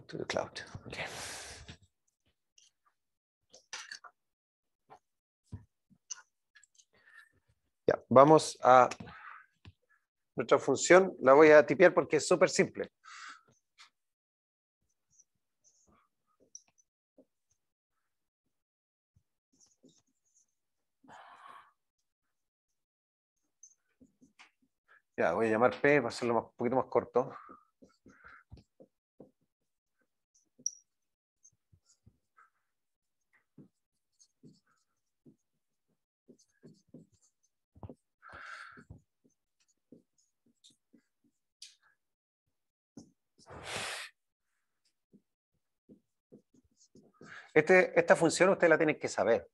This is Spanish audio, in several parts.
to the cloud. Ya, vamos a nuestra función. La voy a tipear porque es súper simple. Ya, voy a llamar P para hacerlo un poquito más corto. Este, esta función usted la tiene que saber,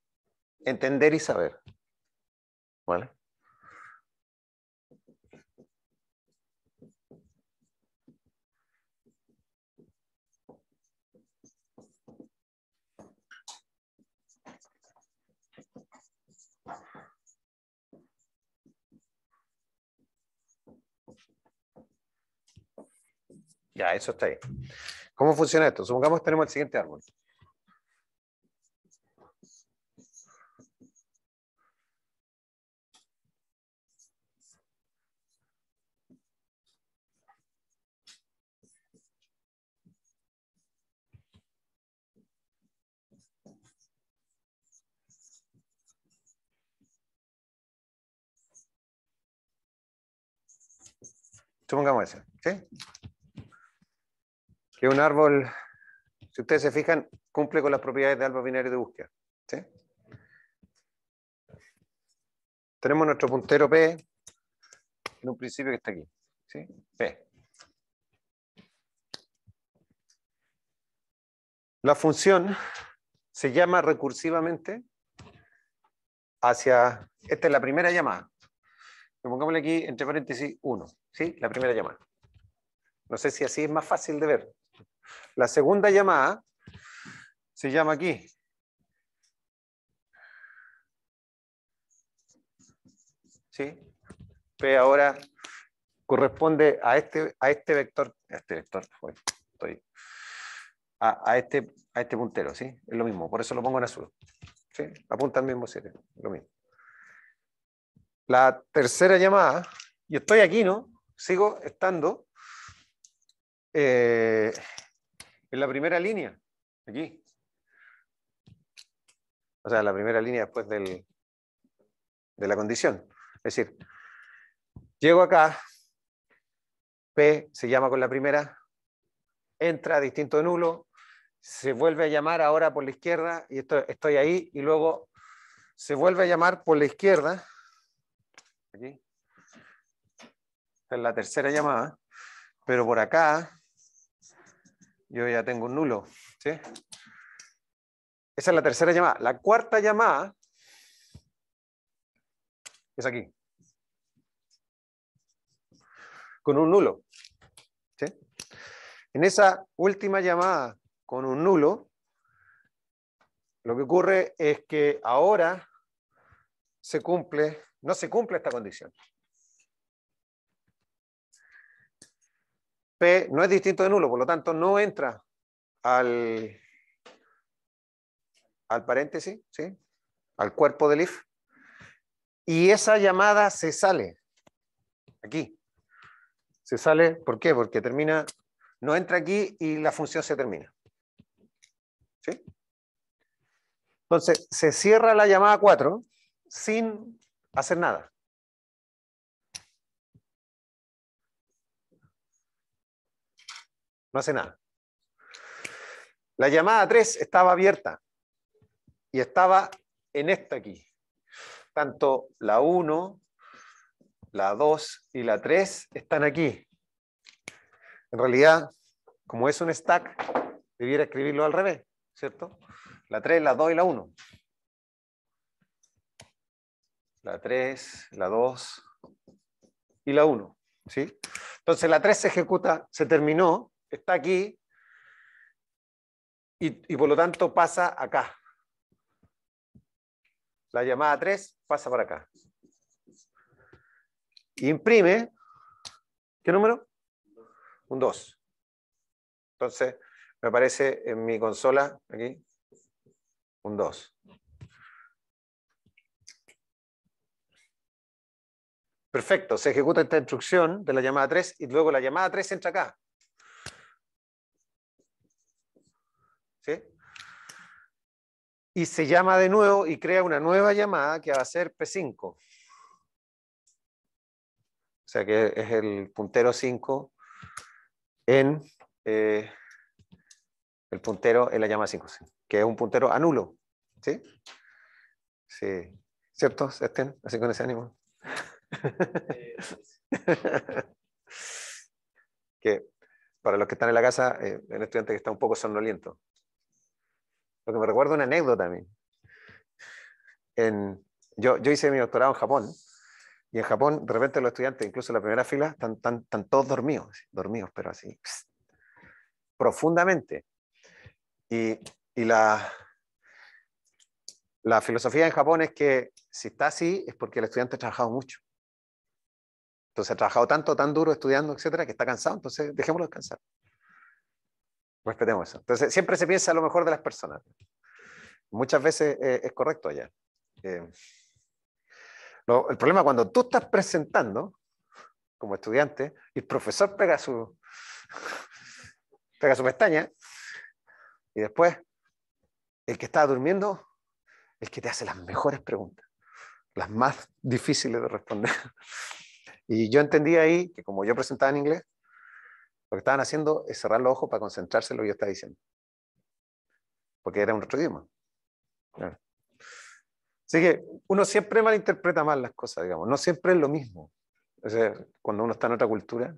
entender y saber. ¿Vale? Ya, eso está ahí. ¿Cómo funciona esto? Supongamos que tenemos el siguiente árbol. Supongamos eso, ¿sí? Que un árbol, si ustedes se fijan, cumple con las propiedades de árbol binario de búsqueda, ¿sí? Tenemos nuestro puntero P, en un principio que está aquí, ¿sí? P. La función se llama recursivamente hacia, esta es la primera llamada, pongámosle aquí entre paréntesis 1, ¿sí? La primera llamada. No sé si así es más fácil de ver. La segunda llamada se llama aquí. ¿Sí? P ahora corresponde a este, a este vector, a este vector, estoy, a, este, a este puntero, ¿sí? Es lo mismo, por eso lo pongo en azul. ¿sí? Apunta al mismo sitio, lo mismo la tercera llamada, y estoy aquí, ¿no? Sigo estando eh, en la primera línea, aquí. O sea, la primera línea después de la condición. Es decir, llego acá, P se llama con la primera, entra distinto de nulo, se vuelve a llamar ahora por la izquierda, y estoy ahí, y luego se vuelve a llamar por la izquierda, Aquí. es la tercera llamada. Pero por acá yo ya tengo un nulo. ¿sí? Esa es la tercera llamada. La cuarta llamada es aquí. Con un nulo. ¿sí? En esa última llamada con un nulo, lo que ocurre es que ahora se cumple no se cumple esta condición. P no es distinto de nulo, por lo tanto no entra al, al paréntesis, ¿sí? al cuerpo del if, y esa llamada se sale, aquí. Se sale, ¿por qué? Porque termina, no entra aquí y la función se termina. ¿Sí? Entonces, se cierra la llamada 4 sin hacer nada. No hace nada. La llamada 3 estaba abierta y estaba en esta aquí. Tanto la 1, la 2 y la 3 están aquí. En realidad, como es un stack, debiera escribirlo al revés, ¿cierto? La 3, la 2 y la 1 la 3, la 2 y la 1. Entonces la 3 se ejecuta, se terminó, está aquí y, y por lo tanto pasa acá. La llamada 3 pasa para acá. Imprime, ¿qué número? Un 2. Entonces, me aparece en mi consola, aquí, un 2. Perfecto, se ejecuta esta instrucción de la llamada 3 y luego la llamada 3 entra acá. ¿Sí? Y se llama de nuevo y crea una nueva llamada que va a ser P5. O sea que es el puntero 5 en eh, el puntero en la llamada 5, que es un puntero anulo, Sí. ¿Cierto, Estén? Así con ese ánimo. que para los que están en la casa, eh, el estudiante que está un poco sonoliento Lo que me recuerda una anécdota a mí. En, yo, hice mi doctorado en Japón y en Japón de repente los estudiantes, incluso en la primera fila, están, todos dormidos, dormidos pero así, profundamente. Y, y la, la filosofía en Japón es que si está así es porque el estudiante ha trabajado mucho. Entonces ha trabajado tanto, tan duro estudiando, etcétera, que está cansado, entonces dejémoslo descansar. Respetemos eso. Entonces siempre se piensa lo mejor de las personas. Muchas veces eh, es correcto allá. Eh, el problema cuando tú estás presentando como estudiante y el profesor pega su, pega su pestaña y después el que está durmiendo, es el que te hace las mejores preguntas, las más difíciles de responder. Y yo entendí ahí que como yo presentaba en inglés, lo que estaban haciendo es cerrar los ojos para concentrarse en lo que yo estaba diciendo. Porque era un otro idioma. Así que uno siempre malinterpreta mal las cosas, digamos. No siempre es lo mismo. cuando uno está en otra cultura.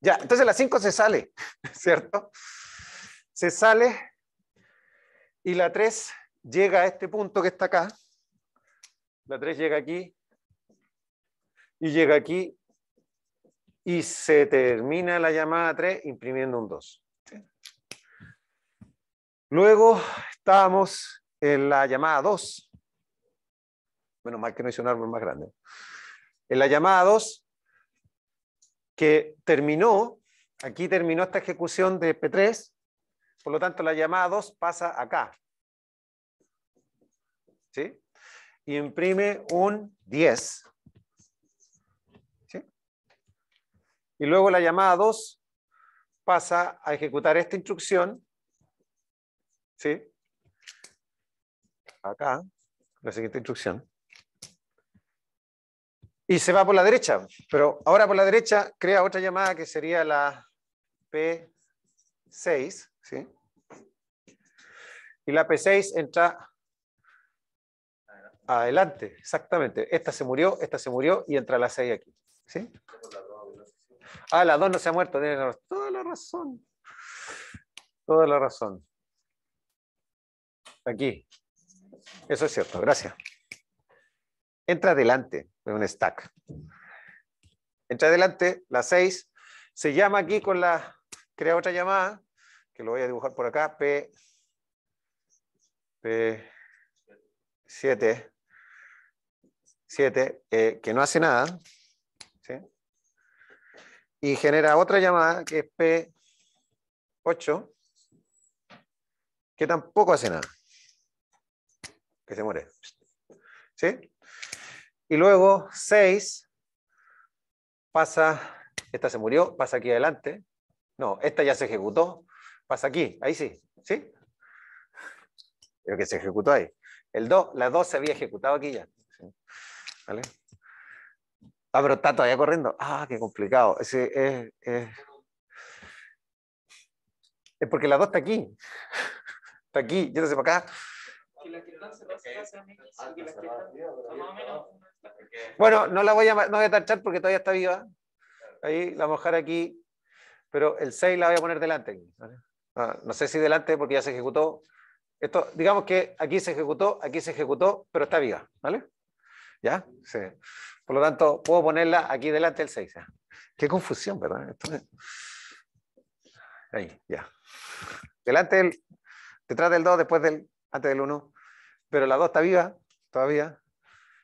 Ya, entonces la 5 se sale, ¿cierto? Se sale y la 3 llega a este punto que está acá. La 3 llega aquí y llega aquí y se termina la llamada 3 imprimiendo un 2. Luego estábamos en la llamada 2. Bueno, más que no hice un árbol más grande. En la llamada 2, que terminó, aquí terminó esta ejecución de P3, por lo tanto la llamada 2 pasa acá. ¿Sí? Y imprime un 10. Y luego la llamada 2 pasa a ejecutar esta instrucción. ¿Sí? Acá, la siguiente instrucción. Y se va por la derecha. Pero ahora por la derecha crea otra llamada que sería la P6. ¿sí? Y la P6 entra adelante, exactamente. Esta se murió, esta se murió y entra la 6 aquí. ¿sí? Ah, la 2 no se ha muerto, tiene toda la razón. Toda la razón. Aquí. Eso es cierto, gracias. Entra adelante Es un stack. Entra adelante, la 6. Se llama aquí con la... Crea otra llamada, que lo voy a dibujar por acá. P... P... 7. 7, eh, que no hace nada y genera otra llamada que es P8, que tampoco hace nada, que se muere. ¿Sí? Y luego 6 pasa, esta se murió, pasa aquí adelante. No, esta ya se ejecutó, pasa aquí, ahí sí, ¿sí? Creo que se ejecutó ahí. El 2, la 2 se había ejecutado aquí ya. ¿Vale? Ah, pero está todavía corriendo. Ah, qué complicado. Ese es, porque la 2 está aquí. Está aquí, yo no sé por acá. Bueno, no la voy a, no voy a tachar porque todavía está viva. Ahí la mojar aquí. Pero el 6 la voy a poner delante. Ah, no sé si delante porque ya se ejecutó. Esto, digamos que aquí se ejecutó, aquí se ejecutó, pero está viva. ¿Vale? ¿Ya? Sí. Por lo tanto, puedo ponerla aquí delante del 6. ¿eh? Qué confusión, ¿verdad? ahí, ya. Delante del, detrás del 2, después del, antes del 1. Pero la 2 está viva todavía,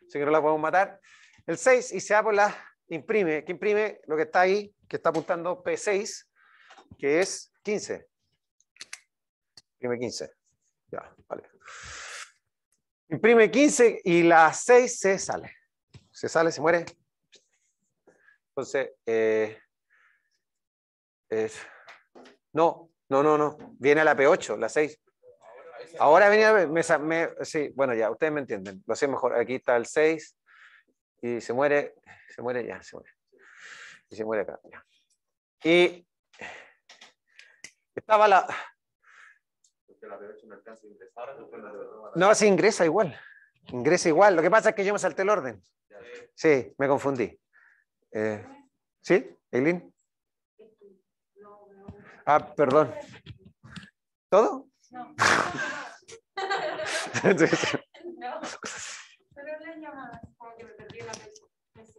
así que no la podemos matar. El 6 y se abre la imprime, que imprime lo que está ahí, que está apuntando P6, que es 15. Imprime 15. Ya, vale. Imprime 15 y la 6 se sale se sale, se muere. Entonces, eh, no, no, no, no, viene a la P8, la 6. Ahora venía, me, me, sí, bueno, ya, ustedes me entienden, lo sé mejor. Aquí está el 6 y se muere, se muere ya, se muere. Y se muere acá. Ya. Y estaba la... No, se ingresa igual. Ingresa igual. Lo que pasa es que yo me salté el orden. Sí, me confundí. Eh, ¿Sí, Eileen? Ah, perdón. ¿Todo? No. no. me la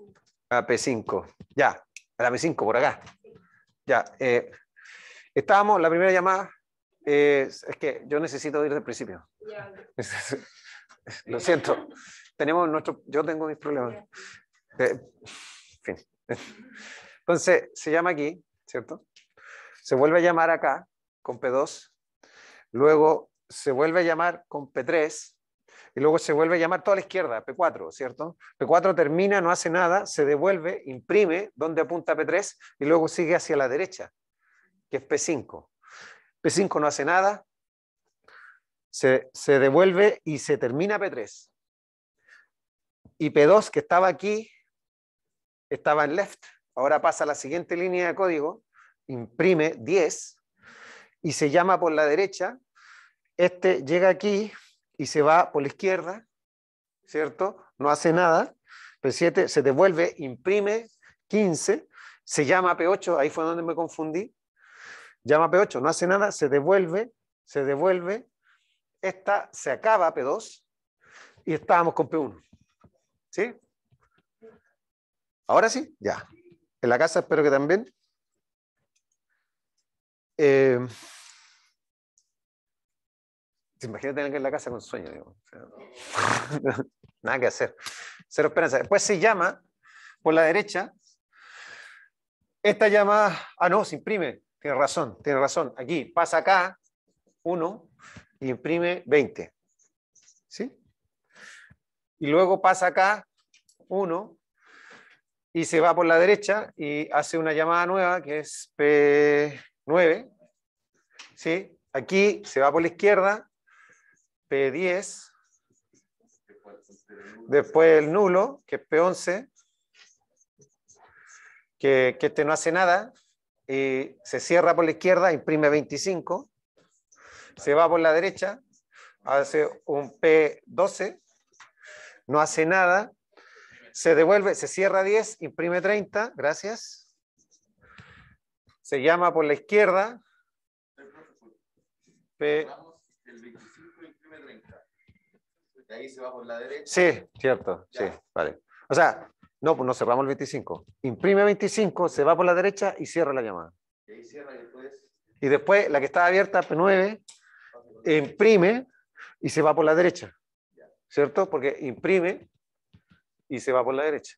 P5. A P5. Ya, a la P5, por acá. Ya. Eh, estábamos, la primera llamada. Eh, es que yo necesito ir del principio. Ya. lo siento. Tenemos nuestro, yo tengo mis problemas. Eh, Entonces, se llama aquí, ¿cierto? Se vuelve a llamar acá con P2, luego se vuelve a llamar con P3 y luego se vuelve a llamar toda la izquierda, P4, ¿cierto? P4 termina, no hace nada, se devuelve, imprime donde apunta P3 y luego sigue hacia la derecha, que es P5. P5 no hace nada, se, devuelve y se termina P3. Y P2, que estaba aquí, estaba en left. Ahora pasa a la siguiente línea de código, imprime 10 y se llama por la derecha. Este llega aquí y se va por la izquierda, ¿cierto? No hace nada. P7 se devuelve, imprime 15, se llama P8, ahí fue donde me confundí. Llama P8, no hace nada, se devuelve, se devuelve, esta se acaba P2 y estábamos con P1. ¿Sí? ¿Ahora sí? Ya. En la casa espero que también. Eh, imagina tener que en la casa con sueño, digo. Nada que hacer. Cero esperanza. Después se llama por la derecha. Esta llama. Ah, no, se imprime. Tiene razón, tiene razón. Aquí pasa acá, uno, y imprime 20. ¿Sí? Y luego pasa acá 1 y se va por la derecha y hace una llamada nueva que es P9. ¿Sí? Aquí se va por la izquierda, P10. Después el nulo, que es P11, que, que este no hace nada. Y se cierra por la izquierda, imprime 25 se va por la derecha, hace un P12, no hace nada, se devuelve, se cierra 10, imprime 30, gracias. Se llama por la izquierda. P. El 25 imprime 30. ahí se va por la derecha. Sí, cierto, sí, vale. O sea, no, pues no cerramos el 25. Imprime 25, se va por la derecha y cierra la llamada. Y cierra después. Y después la que estaba abierta, P9, imprime y se va por la derecha, ¿cierto? Porque imprime y se va por la derecha.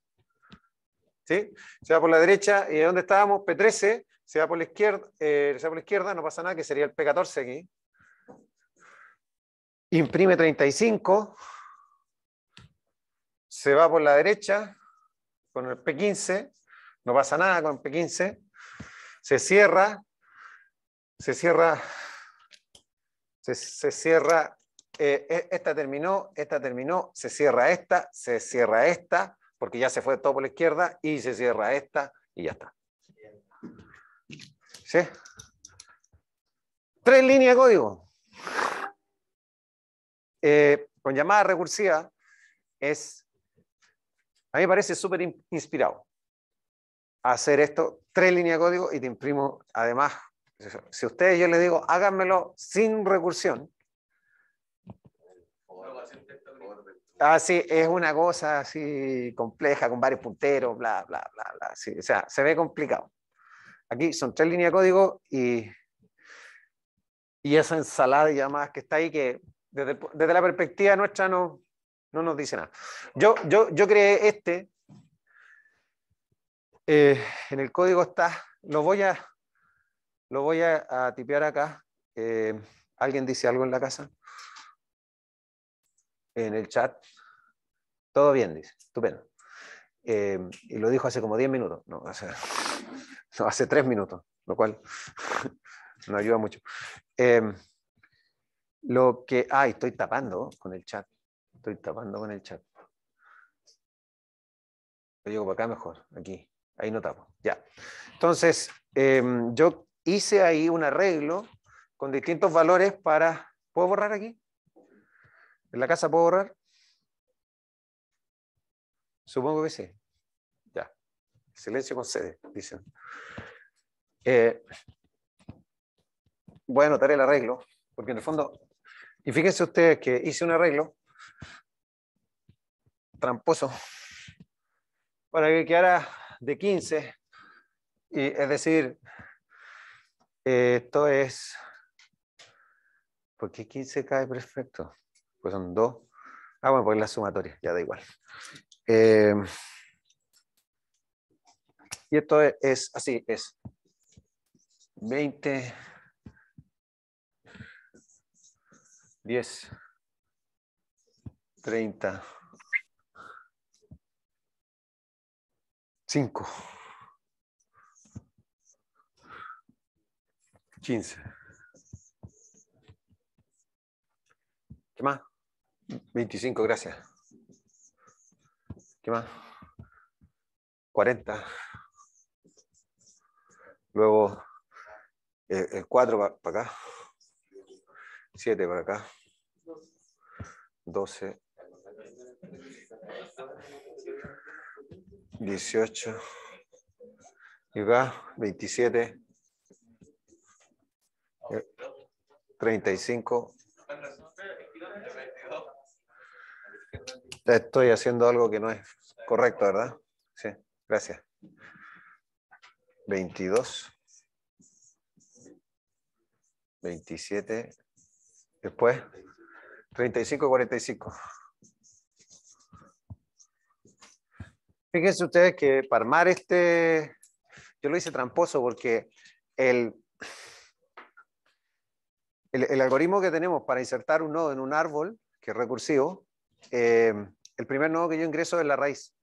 ¿Sí? Se va por la derecha y ¿dónde estábamos? P13, se va por la izquierda, eh, se va por la izquierda, no pasa nada, que sería el P14 aquí. Imprime 35, se va por la derecha con el P15, no pasa nada con el P15, se cierra, se cierra se, cierra, eh, e, esta terminó, esta terminó, se cierra esta, se cierra esta, porque ya se fue todo por la izquierda, y se cierra esta, y ya está. ¿Sí? Tres líneas de código. Eh, con llamada recursiva es, a mí me parece súper inspirado hacer esto, tres líneas de código y te imprimo además si ustedes yo les digo, háganmelo sin recursión. Ah sí es una cosa así compleja, con varios punteros, bla, bla, bla, bla. o sea, se ve complicado. Aquí son tres líneas de código y, y esa ensalada y llamadas que está ahí que desde, la perspectiva nuestra no, no nos dice nada. Yo, yo, yo creé este. Eh, en el código está, lo voy a, lo voy a, tipear acá. ¿Alguien dice algo en la casa? En el chat. Todo bien, dice. Estupendo. Em, y lo dijo hace como 10 minutos. No, hace, 3 minutos, lo cual no ayuda mucho. Em, lo que. Ay, ah, estoy tapando con el chat. Estoy tapando con el chat. Lo llego para acá mejor, aquí. Ahí no tapo. Ya. Entonces, em, yo hice ahí un arreglo con distintos valores para... ¿Puedo borrar aquí? ¿En la casa puedo borrar? Supongo que sí. Ya. Silencio concede, dicen. Eh, voy a anotar el arreglo, porque en el fondo, y fíjense ustedes que hice un arreglo tramposo para que quedara de 15, y, es decir, eh, esto es... ¿Por qué 15 cae perfecto? Pues son 2. Ah, bueno, pues la sumatoria, ya da igual. Eh, y esto es, es, así, es 20, 10, 30, 5. 15. ¿Qué más? 25, gracias. ¿Qué más? 40. Luego eh, el 4 para pa acá. 7 para acá. 12. 18. Y acá, 27. 35. Estoy haciendo algo que no es correcto, ¿verdad? Sí, gracias. 22. 27. Después, 35 y 45. Fíjense ustedes que para armar este, yo lo hice tramposo porque el el, algoritmo que tenemos para insertar un nodo en un árbol, que es recursivo, eh, el primer nodo que yo ingreso es la raíz.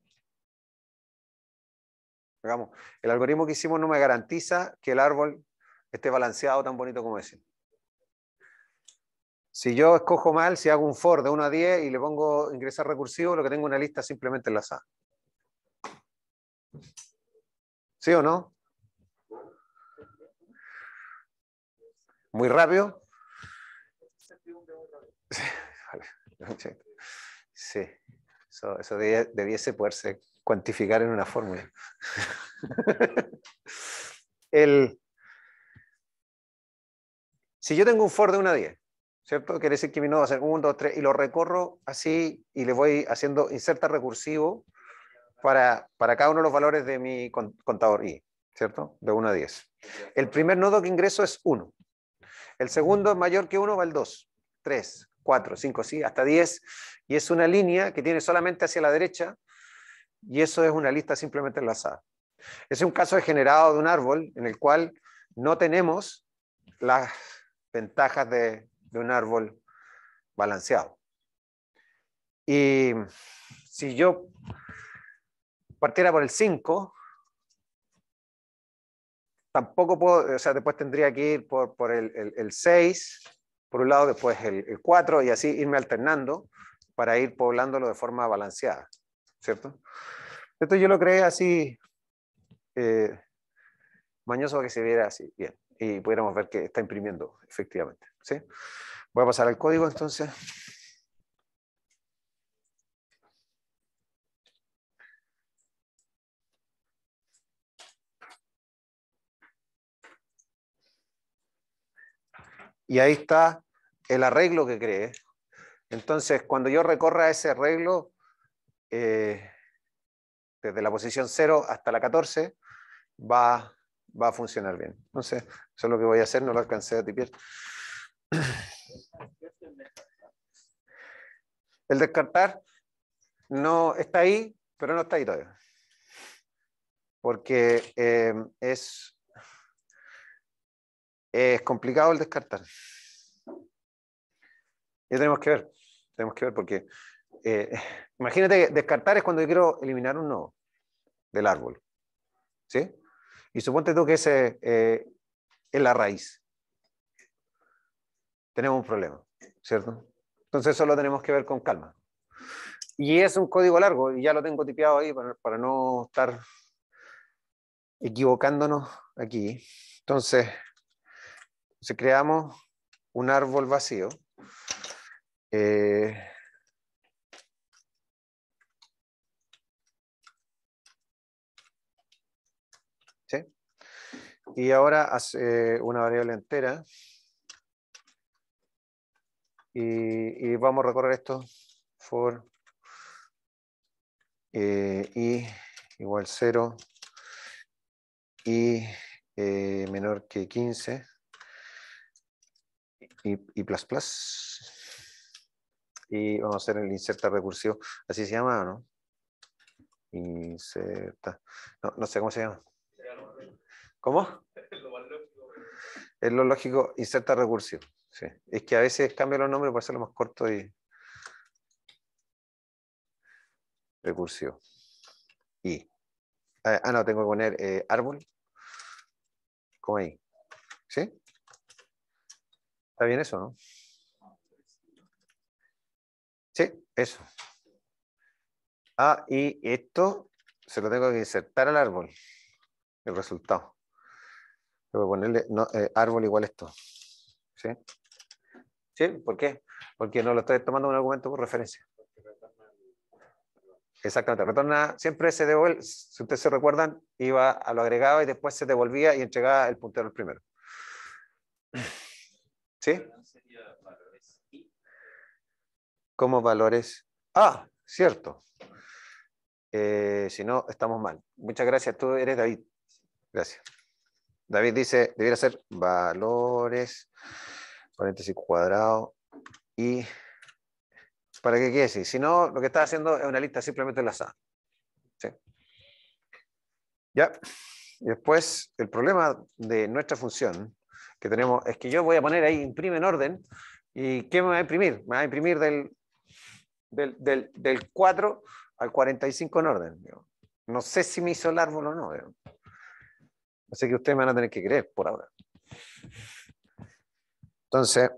el algoritmo que hicimos no me garantiza que el árbol esté balanceado tan bonito como ese. Si yo escojo mal, si hago un for de 1 a 10 y le pongo ingresar recursivo, lo que tengo es una lista simplemente enlazada. ¿Sí o no? Muy rápido. Sí, eso, debiese, poderse cuantificar en una fórmula. si yo tengo un for de 1 a 10, ¿cierto? Quiere decir que mi nodo va a ser 1, 2, 3 y lo recorro así y le voy haciendo inserta recursivo para, cada uno de los valores de mi contador i, ¿cierto? De 1 a 10. El primer nodo que ingreso es 1. El segundo mayor que 1 va el 2, 3, 4, 5, sí, hasta 10, y es una línea que tiene solamente hacia la derecha, y eso es una lista simplemente enlazada. Es un caso generado de un árbol en el cual no tenemos las ventajas de, un árbol balanceado. Y si yo partiera por el 5, tampoco puedo, o sea, después tendría que ir por, por el 6, por un lado, después el 4 y así irme alternando para ir poblándolo de forma balanceada, ¿cierto? Esto yo lo creé así, eh, mañoso que se viera así, bien, y pudiéramos ver que está imprimiendo, efectivamente, ¿sí? Voy a pasar al código entonces. Y ahí está el arreglo que cree. Entonces, cuando yo recorra ese arreglo, eh, desde la posición 0 hasta la 14, va, va a funcionar bien. Entonces, eso es lo que voy a hacer, no lo alcancé a tipiar. El descartar no está ahí, pero no está ahí todavía. Porque eh, es es complicado el descartar. Ya tenemos que ver, tenemos que ver, porque eh, imagínate, descartar es cuando yo quiero eliminar un nodo del árbol. ¿Sí? Y suponte tú que ese eh, es la raíz. Tenemos un problema, ¿cierto? Entonces eso lo tenemos que ver con calma. Y es un código largo, y ya lo tengo tipeado ahí para no estar equivocándonos aquí. Entonces, si creamos un árbol vacío, eh, y ahora hace eh, una variable entera, y, vamos a recorrer esto for eh, i igual 0 y eh, menor que 15 y, plus plus. Y vamos a hacer el inserta recursivo. Así se llama, ¿no? Inserta. No, no sé cómo se llama. ¿Cómo? Es lo lógico, inserta recursivo. Es que a veces cambio los nombres para hacerlo más corto y. Recursivo. Y. Ah, ah, no, tengo que poner eh, árbol. ¿Cómo ahí. ¿Sí? ¿Está bien eso, no? Sí, eso. Ah, y esto se lo tengo que insertar al árbol, el resultado. Voy a ponerle eh, árbol igual esto. ¿Sí? ¿Sí? ¿Por qué? Porque no lo estoy tomando un argumento por referencia. Exactamente, retorna siempre se devuelve, si ustedes se recuerdan, iba a lo agregado y después se devolvía y entregaba el puntero al primero. ¿Sí? Como valores. Ah, cierto. Eh, si no, estamos mal. Muchas gracias. Tú eres David. Gracias. David dice, debiera ser valores, paréntesis cuadrado y... ¿Para qué quiere decir? Si no, lo que está haciendo es una lista simplemente enlazada. ¿Sí? ¿Ya? después, el problema de nuestra función que tenemos, es que yo voy a poner ahí, imprime en orden, ¿y qué me va a imprimir? Me va a imprimir del, del, 4 al 45 en orden. No sé si me hizo el árbol o no. Así que ustedes me van a tener que creer por ahora. Entonces,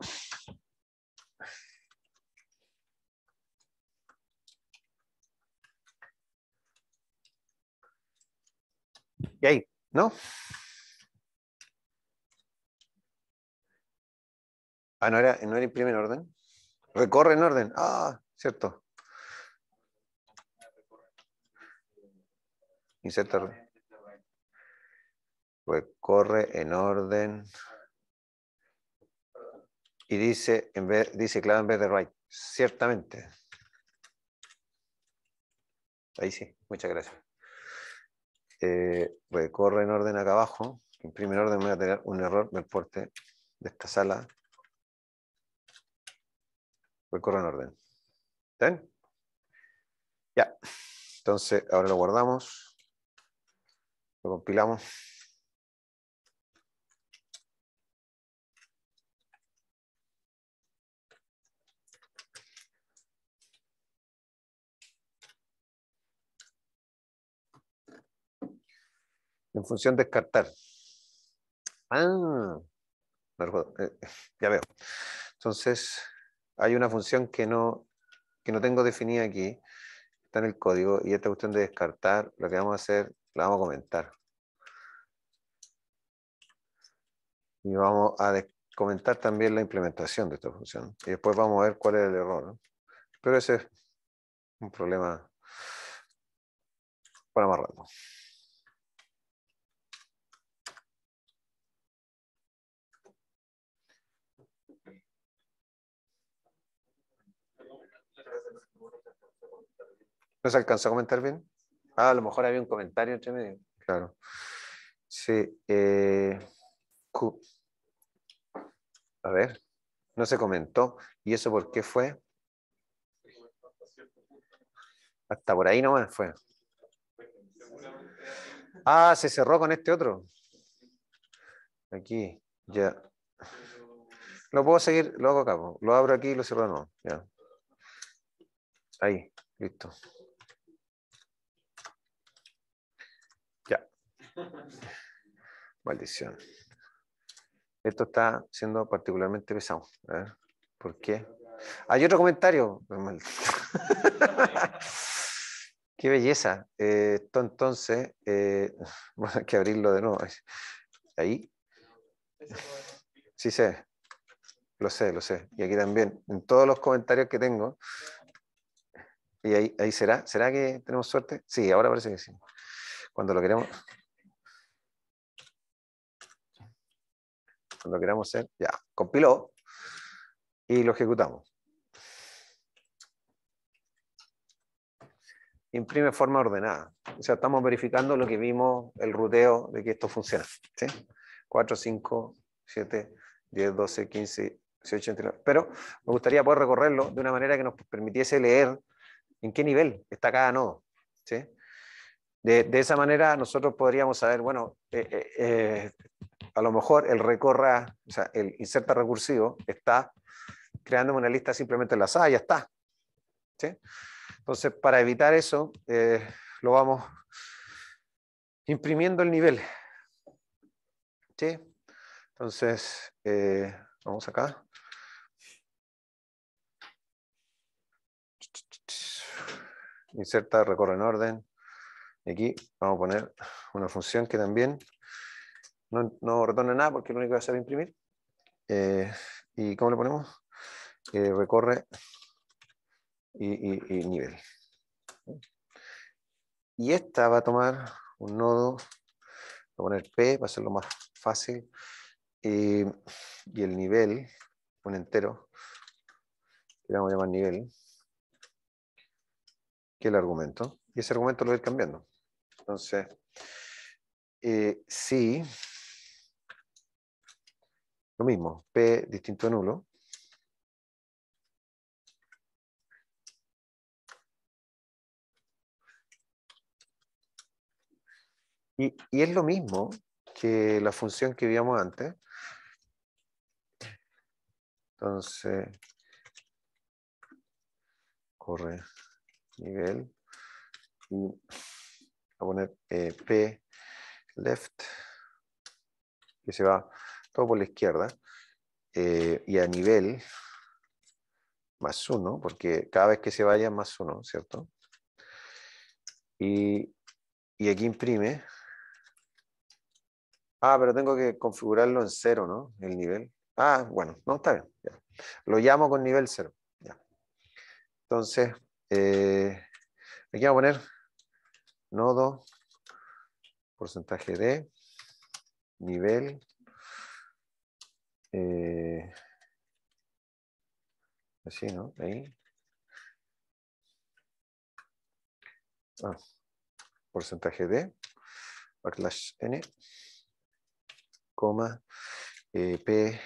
y ahí, ¿no? Ah, no era, no era en en orden. Recorre en orden. Ah, cierto. Recorre en orden. Y dice, en vez, dice clave en vez de right. Ciertamente. Ahí sí, muchas gracias. Eh, recorre en orden acá abajo. Imprime en orden, voy a tener un error del porte de esta sala recorre en orden. Ya. Entonces, ahora lo guardamos. Lo compilamos. En función de descartar. Ah, eh, ya veo. Entonces, hay una función que no, tengo definida aquí, está en el código, y esta cuestión de descartar, lo que vamos a hacer, la vamos a comentar. Y vamos a comentar también la implementación de esta función. Y después vamos a ver cuál es el error. Pero ese es un problema para más rato. ¿No se alcanzó a comentar bien? Ah, a lo mejor había un comentario entre medio. Claro. Sí. Eh, a ver, no se comentó. ¿Y eso por qué fue? Hasta por ahí nomás fue. Ah, se cerró con este otro. Aquí, ya. Lo puedo seguir, lo hago acá. Lo abro aquí y lo cierro de Ahí, listo. Maldición. Esto está siendo particularmente pesado. ¿eh? ¿Por qué? Hay otro comentario. Qué belleza. Eh, esto entonces, vamos eh, a hay que abrirlo de nuevo. Ahí. Sí sé. Lo sé, lo sé. Y aquí también. En todos los comentarios que tengo. Y ahí, ahí será. ¿Será que tenemos suerte? Sí, ahora parece que sí. Cuando lo queremos. Cuando queramos hacer, ya, compiló y lo ejecutamos. Imprime de forma ordenada. O sea, estamos verificando lo que vimos, el ruteo de que esto funciona. 4, 5, 7, 10, 12, 15, 18, 19. Pero me gustaría poder recorrerlo de una manera que nos permitiese leer en qué nivel está cada nodo. De, esa manera nosotros podríamos saber, bueno, eh, eh, eh a lo mejor el recorra, o sea, el inserta recursivo está creándome una lista simplemente enlazada, ya está. Entonces, para evitar eso, eh, lo vamos imprimiendo el nivel. Entonces, eh, vamos acá. Inserta, recorre en orden. Y aquí vamos a poner una función que también no, retorna nada porque lo único que va a hacer es imprimir. Eh, ¿Y cómo le ponemos? Eh, recorre y, nivel. Y esta va a tomar un nodo, voy a poner P ser lo más fácil, y, el nivel, un entero, que vamos a llamar nivel, que el argumento. Y ese argumento lo voy a ir cambiando. Entonces, eh, si sí, lo mismo, P distinto a nulo. Y, es lo mismo que la función que vimos antes. Entonces, corre nivel y a poner eh, P left que se va todo por la izquierda, eh, y a nivel más uno, porque cada vez que se vaya más uno, ¿cierto? Y, aquí imprime. Ah, pero tengo que configurarlo en cero, ¿no? El nivel. Ah, bueno, no, está bien. Lo llamo con nivel cero. Ya. Entonces, eh, aquí voy a poner nodo, porcentaje de, nivel, eh, así, pues ¿no? Ah, porcentaje de backlash n, coma, eh, p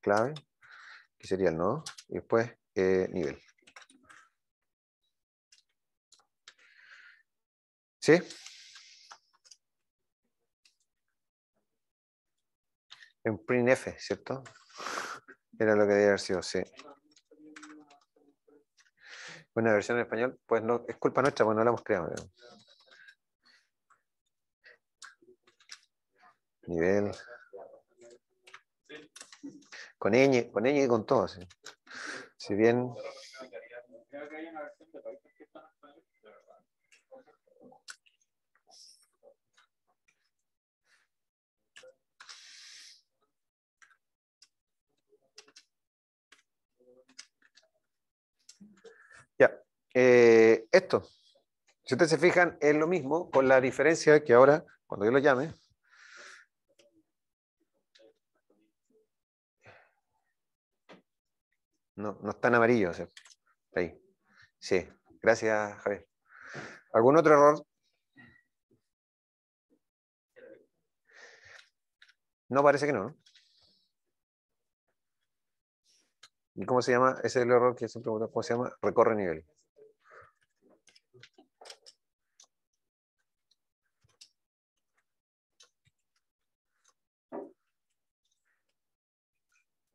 clave, que sería no y después eh, nivel. ¿Sí? En printf, ¿cierto? Era lo que debía haber sido, sí. Una versión en español, pues no, es culpa nuestra, pues no la hemos creado. Nivel. Con ñ, con ñ y con todo. ¿sí? Si bien. Eh, esto. Si ustedes se fijan, es lo mismo con la diferencia que ahora, cuando yo lo llame, no, no está en amarillo. ahí. Sí, gracias, Javier. ¿Algún otro error? No parece que no. ¿Y cómo se llama? Ese es el error que siempre preguntan. ¿Cómo se llama? Recorre nivel.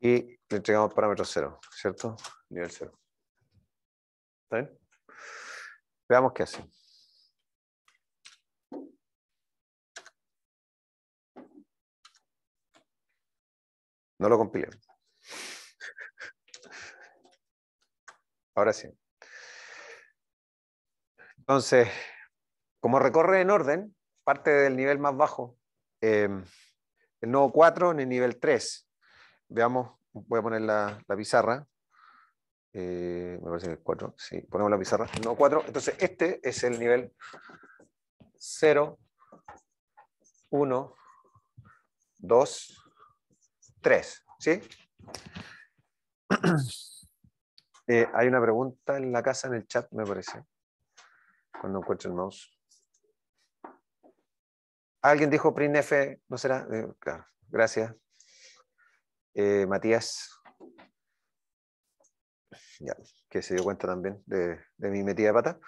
y le entregamos parámetro 0, ¿cierto? Nivel 0. ¿Está Veamos qué hace. No lo compilé. Ahora sí. Entonces, como recorre en orden, parte del nivel más bajo, eh, el nodo 4 en el nivel 3. Veamos voy a poner la, pizarra. Eh, me parece que es 4. Sí, ponemos la pizarra. No, 4. Entonces, este es el nivel 0, 1, 2, 3. ¿Sí? Eh, hay una pregunta en la casa, en el chat, me parece. Cuando encuentro el mouse. Alguien dijo printf, ¿no será? Eh, gracias. gracias. Eh, Matías, ya, que se dio cuenta también de, mi metida de pata.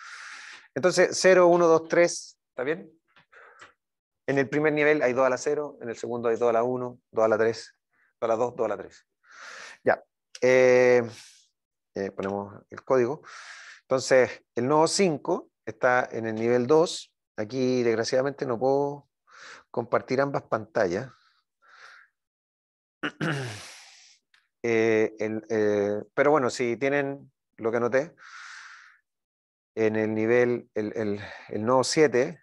Entonces, 0, 1, 2, 3, ¿está bien? En el primer nivel hay 2 a la 0, en el segundo hay 2 a la 1, 2 a la 3, 2 a la 2, 2 a la 3. Ya, eh, eh, ponemos el código. Entonces, el nodo 5 está en el nivel 2. Aquí, desgraciadamente, no puedo compartir ambas pantallas. Eh, eh, pero bueno, si tienen lo que anoté, en el nivel, el, el, nodo 7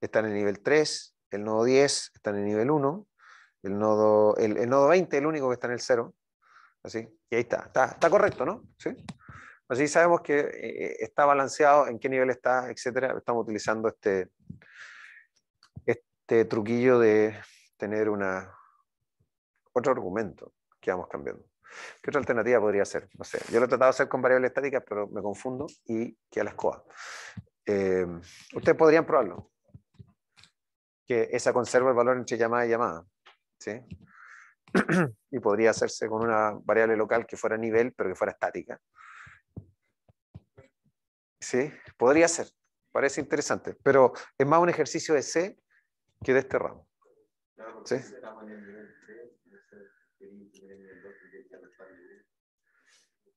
está en el nivel 3, el nodo 10 está en el nivel 1, el nodo, el, nodo 20 el único que está en el 0. Así, y ahí está. Está, correcto, ¿no? ¿Sí? Así sabemos que eh, está balanceado, en qué nivel está, etcétera. Estamos utilizando este, este truquillo de tener una, otro argumento que vamos cambiando. ¿Qué otra alternativa podría ser? No sé. Yo lo he tratado de hacer con variables estáticas, pero me confundo y que a la escoba. Eh, ustedes podrían probarlo. Que esa conserva el valor entre llamada y llamada. ¿sí? y podría hacerse con una variable local que fuera nivel, pero que fuera estática. ¿Sí? Podría ser. Parece interesante. Pero es más un ejercicio de C que de este ramo. ¿Sí?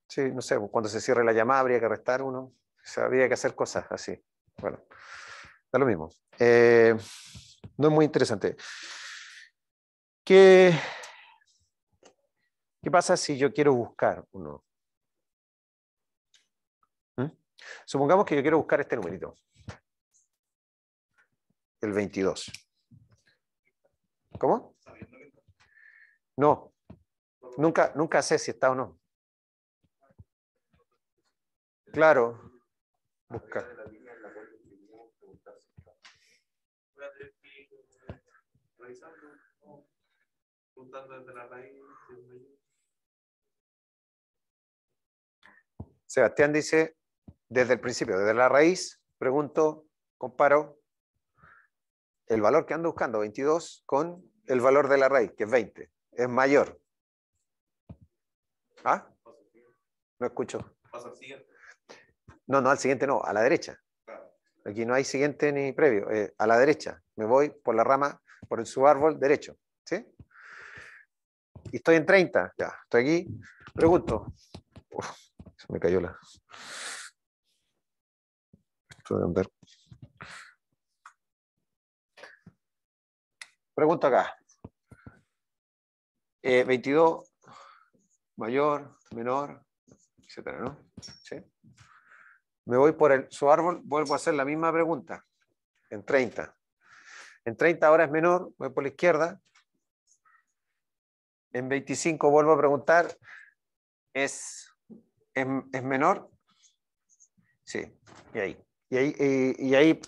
Sí, no sé, pues, cuando se cierre la llamada habría que restar uno, habría que hacer cosas así. Bueno, da lo mismo. Eh, no es muy interesante. ¿Qué, ¿Qué pasa si yo quiero buscar uno? ¿Mm? Supongamos que yo quiero buscar este numerito, el 22. ¿Cómo? No, nunca, nunca sé si está o no. Claro. Busca. Sebastián dice, desde el principio, desde la raíz, pregunto, comparo el valor que ando buscando, 22, con el valor de la raíz, que es 20. Es mayor. ¿Ah? No escucho. No, no, al siguiente no, a la derecha. Aquí no hay siguiente ni previo. Eh, a la derecha. Me voy por la rama, por el subárbol derecho. ¿Sí? Y estoy en 30. Ya, estoy aquí. Pregunto. se me cayó la. Esto Pregunto acá. 22 eh, mayor, menor, etcétera, Me voy por el, su árbol, vuelvo a hacer la misma pregunta, en 30. En 30 ahora es menor, voy por la izquierda. En 25 vuelvo a preguntar, ¿es, es, menor? Sí, y ahí. Y ahí, ahí,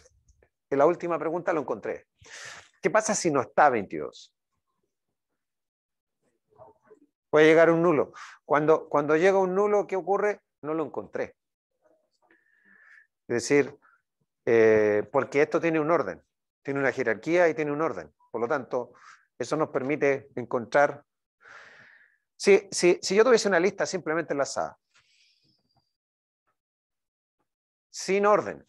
en la última pregunta lo encontré. ¿Qué pasa si no está 22? Puede llegar un nulo. Cuando, cuando llega un nulo, ¿qué ocurre? No lo encontré. Es decir, eh, porque esto tiene un orden, tiene una jerarquía y tiene un orden. Por lo tanto, eso nos permite encontrar... Si, si yo tuviese una lista simplemente enlazada, sin orden,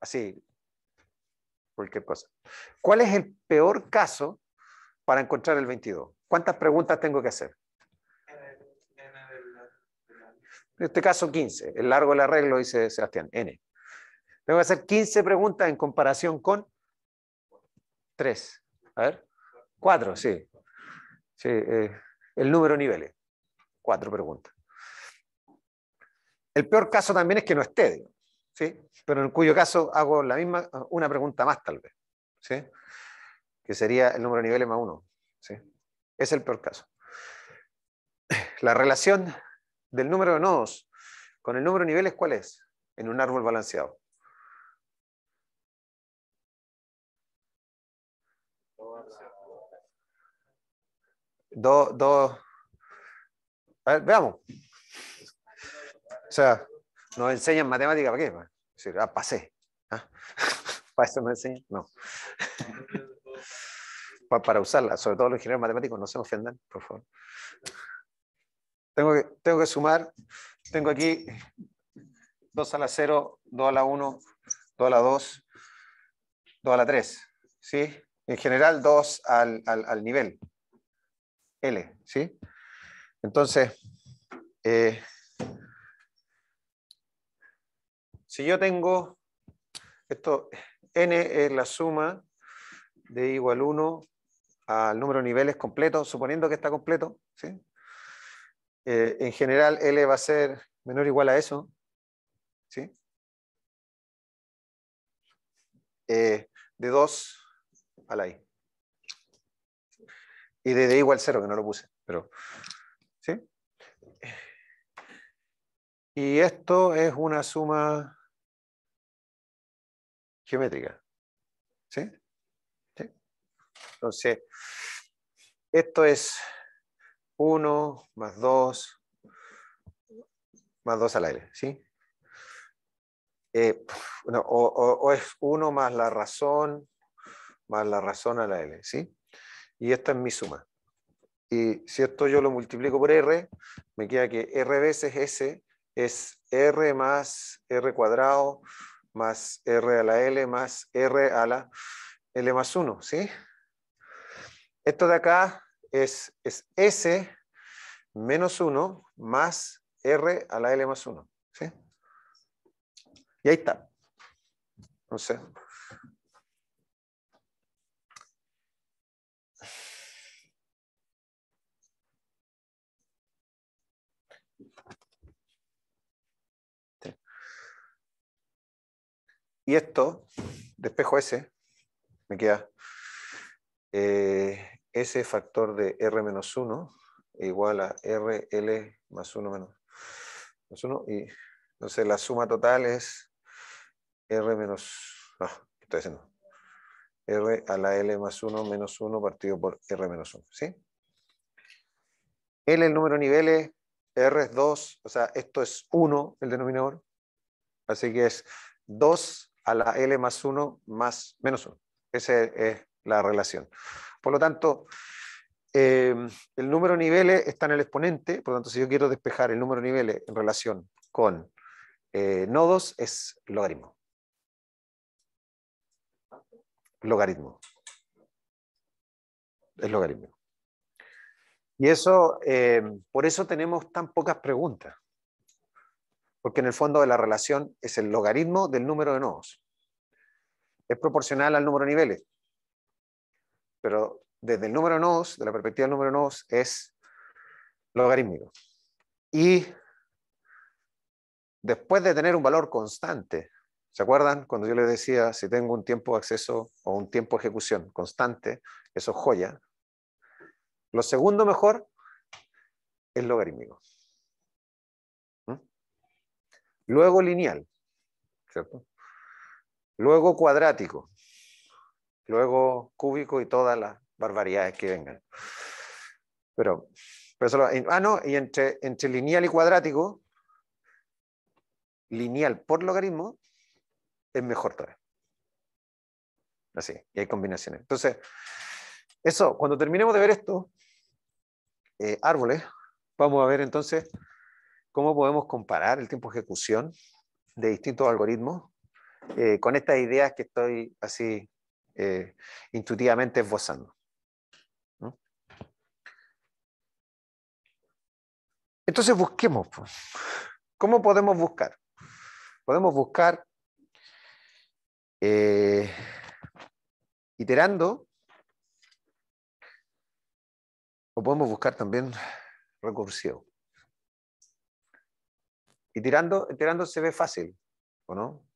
así, cualquier cosa. ¿Cuál es el peor caso para encontrar el 22? ¿Cuántas preguntas tengo que hacer? En este caso 15. El largo del arreglo, dice Sebastián, N. Tengo que hacer 15 preguntas en comparación con 3. A ver, 4, sí. Eh, el número de niveles. 4 preguntas. El peor caso también es que no esté, ¿sí? pero en cuyo caso hago la misma, una pregunta más tal vez. ¿sí? que sería el número de niveles más uno. Es el peor caso. La relación del número de nodos con el número de niveles, ¿cuál es? En un árbol balanceado. Dos, dos. A ver, veamos. O sea, nos enseñan matemática para qué? ah, pasé. ¿ah? ¿Para eso no enseñan? No. para usarla, sobre todo los ingenieros matemáticos, no se ofendan, por favor. Tengo que, tengo que sumar, tengo aquí 2 a la 0, 2 a la 1, 2 a la 2, 2 a la 3, ¿sí? En general 2 al, nivel L, ¿sí? Entonces, eh, si yo tengo esto, n es la suma de igual 1 al número de niveles completo, suponiendo que está completo, ¿sí? Eh, en general L va a ser menor o igual a eso. ¿sí? Eh, de 2 a la I. Y de D igual 0, que no lo puse. Pero, ¿sí? Y esto es una suma geométrica. ¿Sí? Entonces, esto es 1 más 2 más 2 la L, ¿sí? Eh, o, es 1 más la razón más la razón a la L, ¿sí? Y esta es mi suma. Y si esto yo lo multiplico por R, me queda que R veces S es R más R cuadrado más R a la L más R a la L más 1, ¿sí? Esto de acá es, es S menos 1 más R a la L más 1. ¿sí? Y ahí está. No sé. Y esto, despejo ese, me queda eh, ese factor de R-1 menos igual a RL más 1 menos, 1 y entonces la suma total es R menos, no, ah, estoy diciendo? R a la L más 1 menos 1 partido por R menos 1, ¿sí? L el número de niveles, R es 2, o sea, esto es 1 el denominador, así que es 2 a la L más 1 más menos 1. Ese es la relación. Por lo tanto, em, el número de niveles está en el exponente, por lo tanto, si yo quiero despejar el número de niveles en relación con eh, nodos, es logaritmo. Logaritmo. Es logaritmo. Y eso, em, por eso tenemos tan pocas preguntas. Porque en el fondo de la relación es el logaritmo del número de nodos. Es proporcional al número de niveles pero desde el número nodos, de la perspectiva del número nodos, es logarítmico. Y después de tener un valor constante, ¿se acuerdan? Cuando yo les decía, si tengo un tiempo de acceso o un tiempo de ejecución constante, eso es joya. Lo segundo mejor es logarítmico. ¿Mm? Luego lineal, ¿cierto? Luego cuadrático, luego cúbico y todas las barbaridades que vengan. Pero, pero solo, ah, no, y entre, entre lineal y cuadrático, lineal por logaritmo es mejor todavía. Así, y hay combinaciones. Entonces, eso, cuando terminemos de ver esto, eh, árboles, vamos a ver entonces cómo podemos comparar el tiempo de ejecución de distintos algoritmos eh, con estas ideas que estoy así eh, intuitivamente esbozando. Entonces busquemos. ¿Cómo podemos buscar? Podemos buscar eh, iterando o podemos buscar también recursivo. tirando iterando se ve fácil, ¿o no?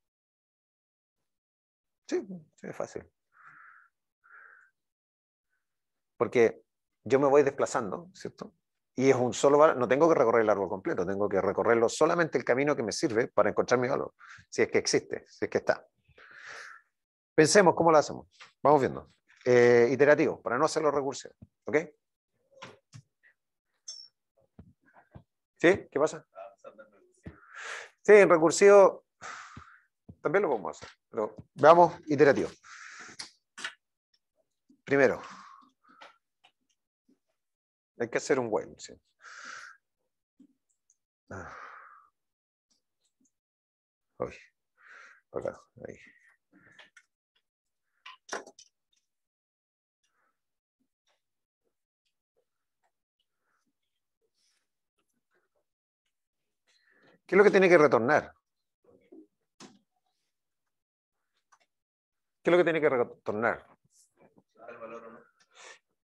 Sí, se ve fácil porque yo me voy desplazando, ¿cierto? Y es un solo valor, no tengo que recorrer el árbol completo, tengo que recorrerlo solamente el camino que me sirve para encontrar mi valor, si es que existe, si es que está. Pensemos cómo lo hacemos, vamos viendo. Eh, iterativo, para no hacerlo recursivo, ¿ok? ¿Sí? ¿Qué pasa? Sí, en recursivo también lo podemos hacer, pero veamos iterativo. Primero, hay que hacer un buen ¿sí? Ah. ahí. ¿Qué es lo que tiene que retornar? ¿Qué es lo que tiene que retornar?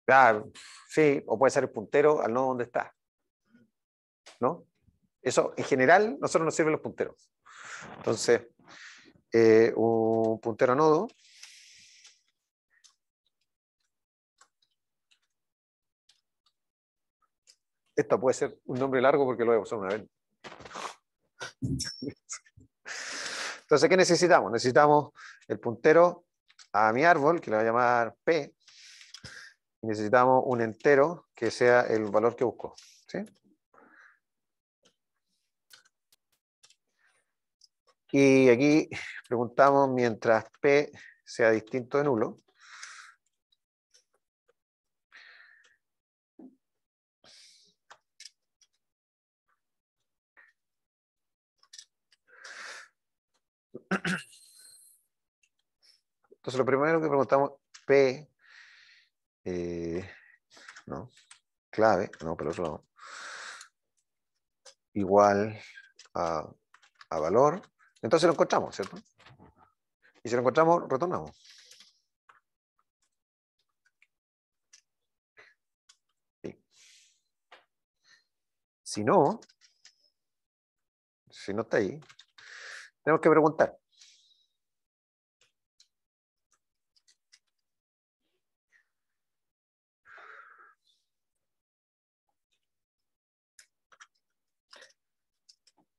Claro, sí, o puede ser el puntero al nodo donde está. ¿No? Eso, en general, nosotros nos sirven los punteros. Entonces, eh, un puntero nodo. Esto puede ser un nombre largo porque lo voy a una vez. Entonces, ¿qué necesitamos? Necesitamos el puntero a mi árbol, que le voy a llamar P, necesitamos un entero que sea el valor que busco. ¿sí? Y aquí preguntamos mientras P sea distinto de nulo. Entonces lo primero que preguntamos, P eh, ¿no? clave, no, pero eso igual a, a valor. Entonces lo encontramos, ¿cierto? Y si lo encontramos, retornamos. Si no, si no está ahí, tenemos que preguntar.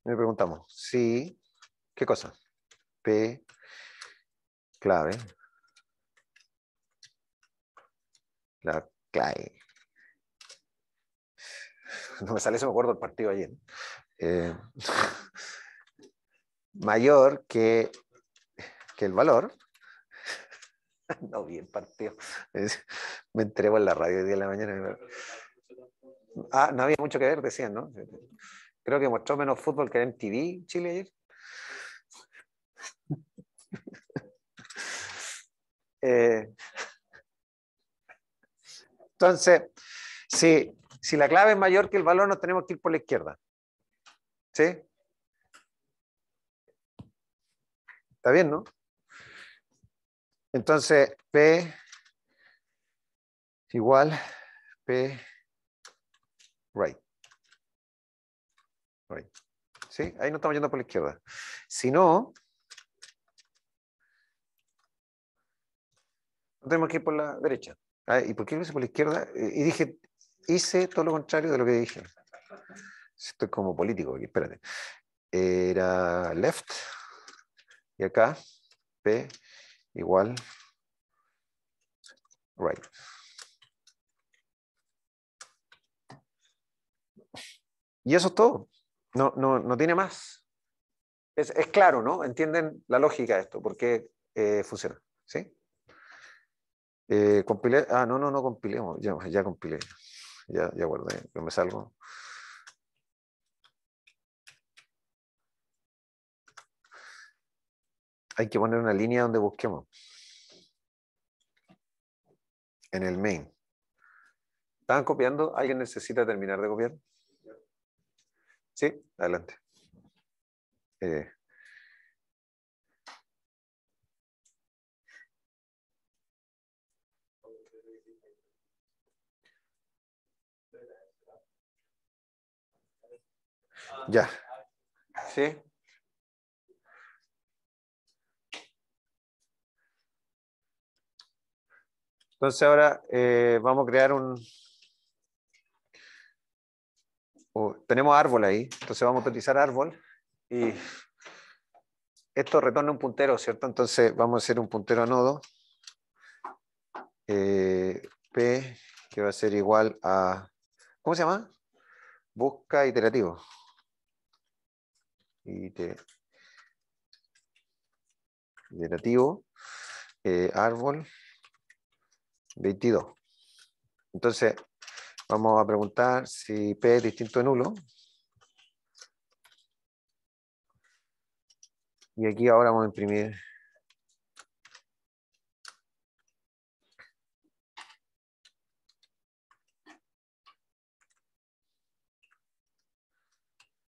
Me preguntamos si, ¿qué cosa? P clave. La clave. No me sale, eso me acuerdo el partido ayer. Eh, mayor que, que el valor. No vi el partido. me entrego en la radio el día de la mañana. Ah, no había mucho que ver, decían, ¿no? Creo que mostró menos fútbol que en MTV Chile ayer. Eh, entonces, si, si la clave es mayor que el valor, nos tenemos que ir por la izquierda. ¿Sí? Está bien, ¿no? Entonces, P igual P right. Ahí no estamos yendo por la izquierda. Si no, tenemos que ir por la derecha. Ah, ¿Y por qué lo hice por la izquierda? Y dije, hice todo lo contrario de lo que dije. Estoy como político aquí, espérate. Era left, y acá, P igual right. Y eso es todo. No, no, no tiene más. Es, claro, ¿no? Entienden la lógica de esto, porque qué eh, funciona. ¿Sí? Eh, compilé, ah, no, no, no compilemos. Ya, ya compilé. Ya, ya guardé. Yo me salgo. Hay que poner una línea donde busquemos. En el main. ¿Están copiando? ¿Alguien necesita terminar de copiar? Sí, adelante. Eh, ya. Sí. Entonces ahora eh, vamos a crear un, tenemos árbol ahí, entonces vamos a utilizar árbol y esto retorna un puntero, ¿cierto? Entonces vamos a hacer un puntero a nodo. Eh, P que va a ser igual a, ¿cómo se llama? Busca iterativo. iterativo, eh, árbol 22. Entonces, Vamos a preguntar si P es distinto de nulo. Y aquí ahora vamos a imprimir.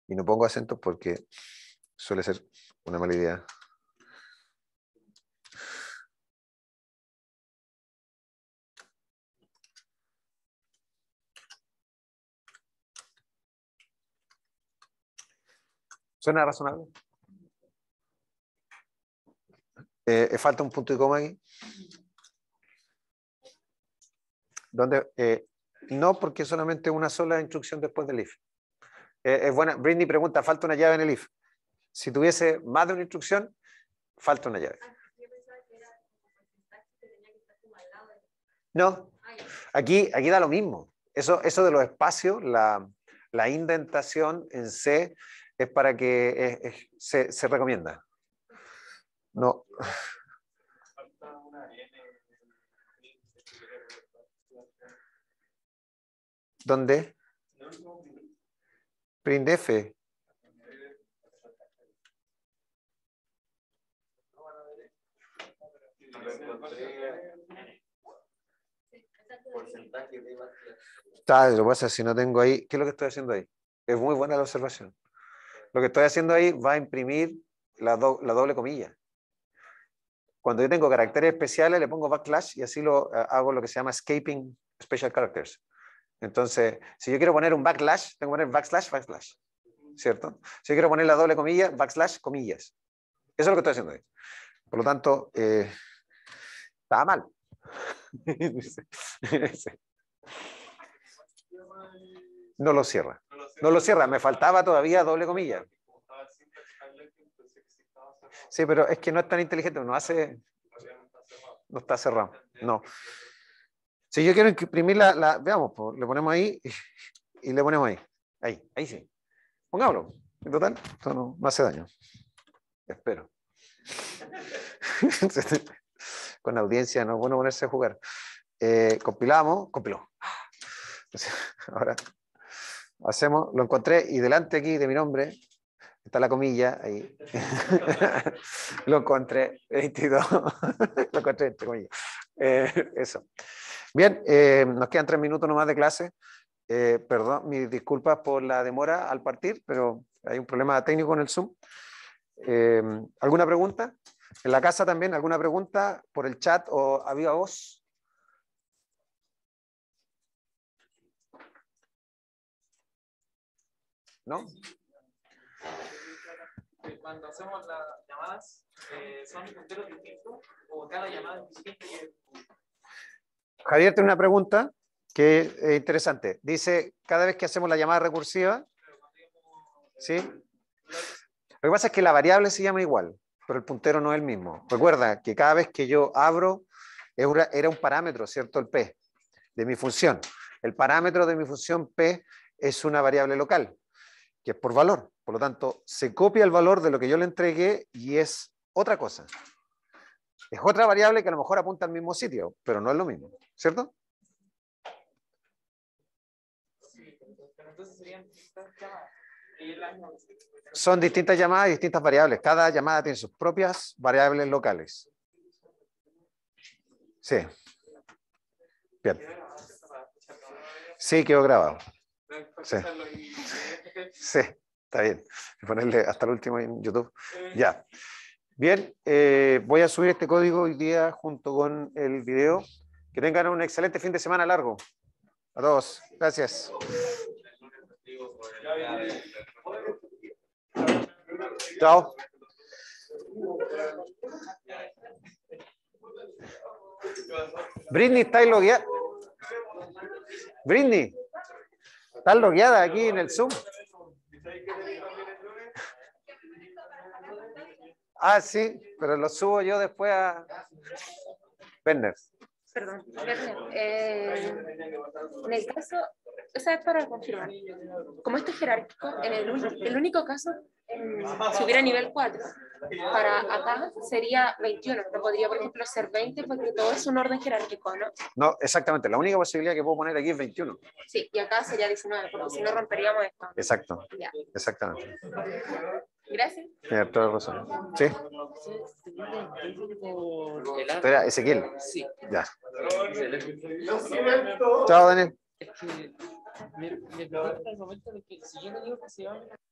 Y no pongo acento porque suele ser una mala idea. ¿Suena razonable? Eh, eh, falta un punto y coma aquí. Eh, no, porque solamente una sola instrucción después del if. es buena. Britney pregunta, ¿falta una llave en el if? Si tuviese más de una instrucción, falta una llave. No, aquí, aquí da lo mismo. Eso, eso de los espacios, la, la indentación en C es para que se, se, recomienda. No. ¿Dónde? ¿Printf? Porcentaje de Está, lo que pasa si no tengo ahí. ¿Qué es lo que estoy haciendo ahí? Es muy buena la observación. Lo que estoy haciendo ahí va a imprimir la, doble comilla. Cuando yo tengo caracteres especiales, le pongo backslash y así lo hago lo que se llama escaping special characters. Entonces, si yo quiero poner un backslash, tengo que poner backslash, backslash. ¿Cierto? Si yo quiero poner la doble comilla, backslash, comillas. Eso es lo que estoy haciendo ahí. Por lo tanto, eh, estaba mal. no lo cierra no lo cierra, me faltaba todavía doble comilla. Sí, pero es que no es tan inteligente, no hace. No está cerrado. No. Si yo quiero imprimir la. veamos, le ponemos ahí y, le ponemos ahí. Ahí, ahí sí. Pongámoslo. En total, no, no hace daño. Espero. Con audiencia no es bueno ponerse a jugar. Eh, compilamos, compiló. Ahora Hacemos, lo encontré y delante aquí de mi nombre está la comilla ahí. lo encontré, 22. lo encontré entre comillas. Eh, eso. Bien, eh, nos quedan tres minutos nomás de clase. Eh, perdón, mis disculpas por la demora al partir, pero hay un problema técnico en el Zoom. ¿Alguna pregunta? En la casa también, ¿alguna pregunta por el chat o a viva voz? ¿no? Eh, cuando hacemos las llamadas, eh, ¿son punteros distintos o cada llamada es Javier tiene una pregunta que es interesante. Dice, cada vez que hacemos la llamada recursiva, ¿sí? Lo que pasa es que la variable se llama igual, pero el puntero no es el mismo. Recuerda que cada vez que yo abro, era un parámetro, ¿cierto? El P de mi función. El parámetro de mi función P es una variable local por valor. Por lo tanto, se copia el valor de lo que yo le entregué y es otra cosa. Es otra variable que a lo mejor apunta al mismo sitio, pero no es lo mismo, ¿cierto? Este Son distintas llamadas y distintas variables. Cada llamada tiene sus propias variables locales. Sí. Sí, quedó grabado. ¿eh? Sí. está bien. Ponerle hasta el último en YouTube. Eh. Ya. Bien, eh, voy a subir este código hoy día junto con el video. Que tengan un excelente fin de semana largo. A todos. Gracias. Chao. Britney, está Brindy. Britney. Está logueada aquí en el Zoom. Ah, sí, pero lo subo yo después a Venders perdón, eh, en el caso, esa es para confirmar, como esto es jerárquico, en el, el único caso, si hubiera nivel 4, para acá sería 21, no podría, por ejemplo, ser 20 porque todo es un orden jerárquico, ¿no? No, exactamente, la única posibilidad que puedo poner aquí es 21. Sí, y acá sería 19, porque si no romperíamos esto. Exacto, exactamente. Gracias. Tienes toda la razón. Sí. Espera, Ezequiel. Sí. Ya. Chao, Daniel. Es que me, me preocupa el momento de que si yo no digo que se va a